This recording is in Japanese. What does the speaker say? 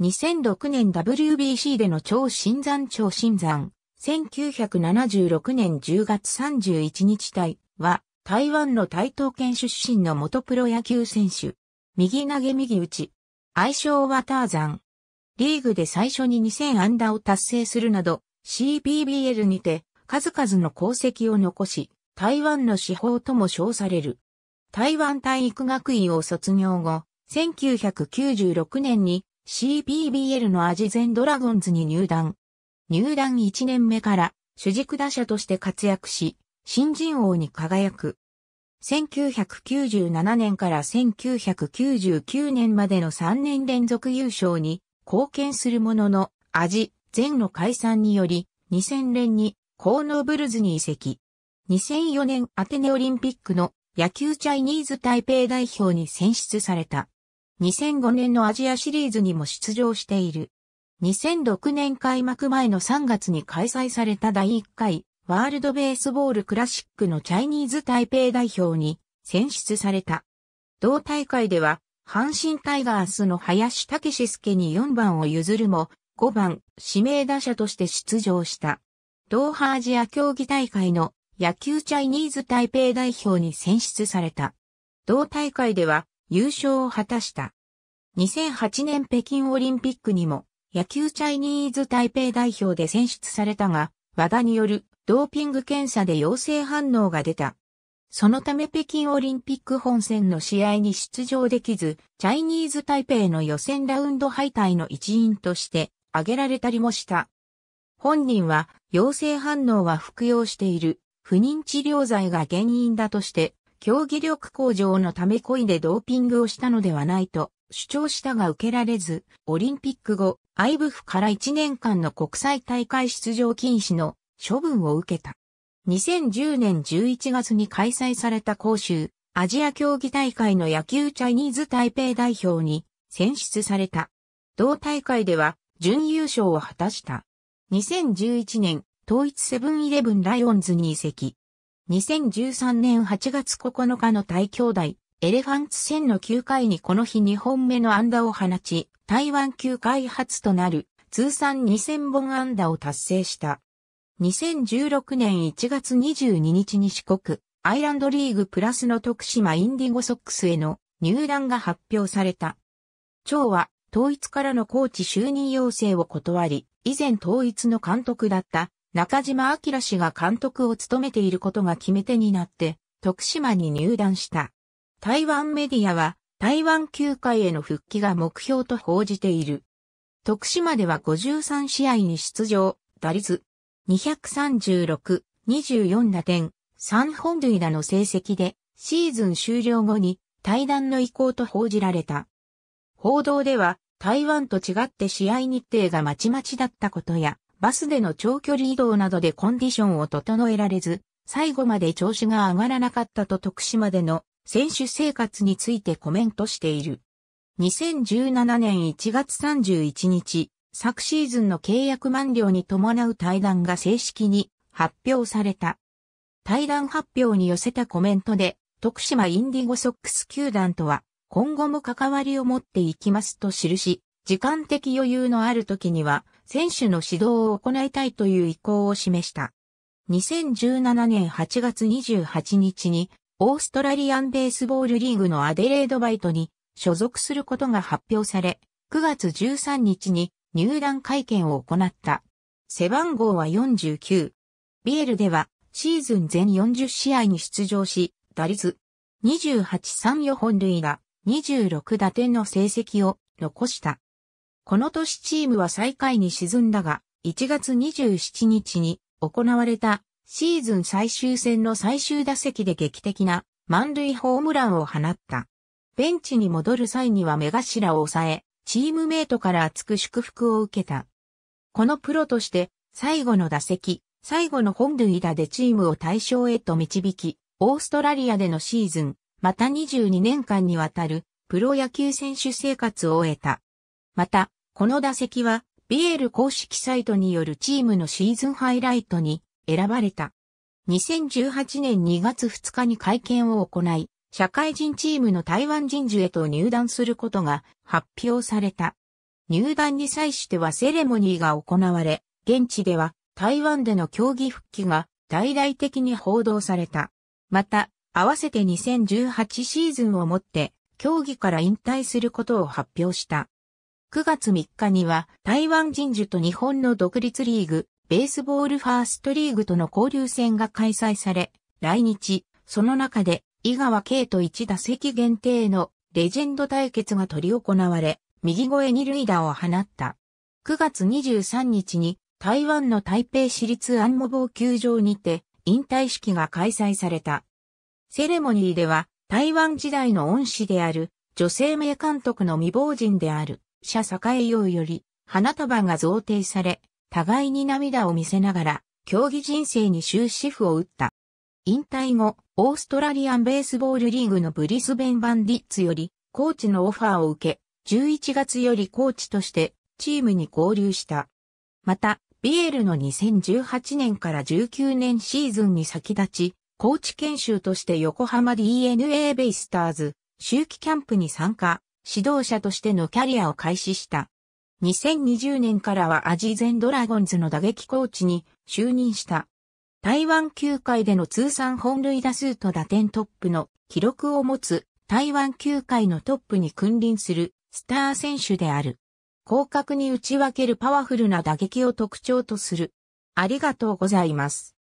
2006年 WBC での超新山超新山、1976年10月31日隊は、台湾の台東県出身の元プロ野球選手。右投げ右打ち。愛称はターザン。リーグで最初に2000安打を達成するなど、CBBL にて数々の功績を残し、台湾の至宝とも称される。台湾体育学院を卒業後、1996年に CPBL のアジゼンドラゴンズに入団。入団1年目から主軸打者として活躍し、新人王に輝く。1997年から1999年までの3年連続優勝に貢献するものの、アジ、ンの解散により、2000年にコーノブルズに移籍。2004年アテネオリンピックの野球チャイニーズ台北代表に選出された。2005年のアジアシリーズにも出場している。2006年開幕前の3月に開催された第1回ワールドベースボールクラシックのチャイニーズ台北代表に選出された。同大会では阪神タイガースの林武史介に4番を譲るも5番指名打者として出場した。ドーハアジア競技大会の野球チャイニーズ台北代表に選出された。同大会では優勝を果たした。2008年北京オリンピックにも野球チャイニーズ台北代表で選出されたが、和田によるドーピング検査で陽性反応が出た。そのため北京オリンピック本戦の試合に出場できず、チャイニーズ台北の予選ラウンド敗退の一員として挙げられたりもした。本人は陽性反応は服用している不妊治療剤が原因だとして競技力向上のため故意でドーピングをしたのではないと主張したが受けられず、オリンピック後、アイブフから1年間の国際大会出場禁止の処分を受けた。2010年11月に開催された講習、アジア競技大会の野球チャイニーズ台北代表に選出された。同大会では準優勝を果たした。2011年、統一セブンイレブンライオンズに移籍。2013年8月9日の大兄弟、エレファンツ戦の9回にこの日2本目の安打を放ち、台湾球界初となる通算2000本安打を達成した。2016年1月22日に四国、アイランドリーグプラスの徳島インディゴソックスへの入団が発表された。長は統一からのコーチ就任要請を断り、以前統一の監督だった中島明氏が監督を務めていることが決め手になって、徳島に入団した。台湾メディアは、台湾球界への復帰が目標と報じている。徳島では53試合に出場、打率236、24打点、3本塁打の成績で、シーズン終了後に対談の意向と報じられた。報道では、台湾と違って試合日程がまちまちだったことや、バスでの長距離移動などでコンディションを整えられず、最後まで調子が上がらなかったと徳島での選手生活についてコメントしている。2017年1月31日、昨シーズンの契約満了に伴う対談が正式に発表された。対談発表に寄せたコメントで、徳島インディゴソックス球団とは、今後も関わりを持っていきますと記し、時間的余裕のある時には、選手の指導を行いたいという意向を示した。2017年8月28日に、オーストラリアンベースボールリーグのアデレードバイトに所属することが発表され、9月13日に入団会見を行った。背番号は49。ビエルではシーズン全40試合に出場し、打率28、3 4本塁打、26打点の成績を残した。この年チームは最下位に沈んだが、1月27日に行われたシーズン最終戦の最終打席で劇的な満塁ホームランを放った。ベンチに戻る際には目頭を抑え、チームメイトから厚く祝福を受けた。このプロとして最後の打席、最後の本塁打でチームを対象へと導き、オーストラリアでのシーズン、また22年間にわたるプロ野球選手生活を終えた。また、この打席は、BL 公式サイトによるチームのシーズンハイライトに選ばれた。2018年2月2日に会見を行い、社会人チームの台湾人樹へと入団することが発表された。入団に際してはセレモニーが行われ、現地では台湾での競技復帰が大々的に報道された。また、合わせて2018シーズンをもって競技から引退することを発表した。9月3日には台湾人樹と日本の独立リーグ、ベースボールファーストリーグとの交流戦が開催され、来日、その中で井川慶と1打席限定のレジェンド対決が取り行われ、右越え二塁打を放った。9月23日に台湾の台北市立安モ棒球場にて引退式が開催された。セレモニーでは台湾時代の恩師である女性名監督の未亡人である社栄洋より花束が贈呈され、互いに涙を見せながら、競技人生に終止符を打った。引退後、オーストラリアンベースボールリーグのブリスベン・バンディッツより、コーチのオファーを受け、11月よりコーチとしてチームに合流した。また、ビエルの2018年から19年シーズンに先立ち、コーチ研修として横浜 DNA ベイスターズ、周期キャンプに参加。指導者としてのキャリアを開始した。2020年からはアジゼンドラゴンズの打撃コーチに就任した。台湾球界での通算本塁打数と打点トップの記録を持つ台湾球界のトップに君臨するスター選手である。広角に打ち分けるパワフルな打撃を特徴とする。ありがとうございます。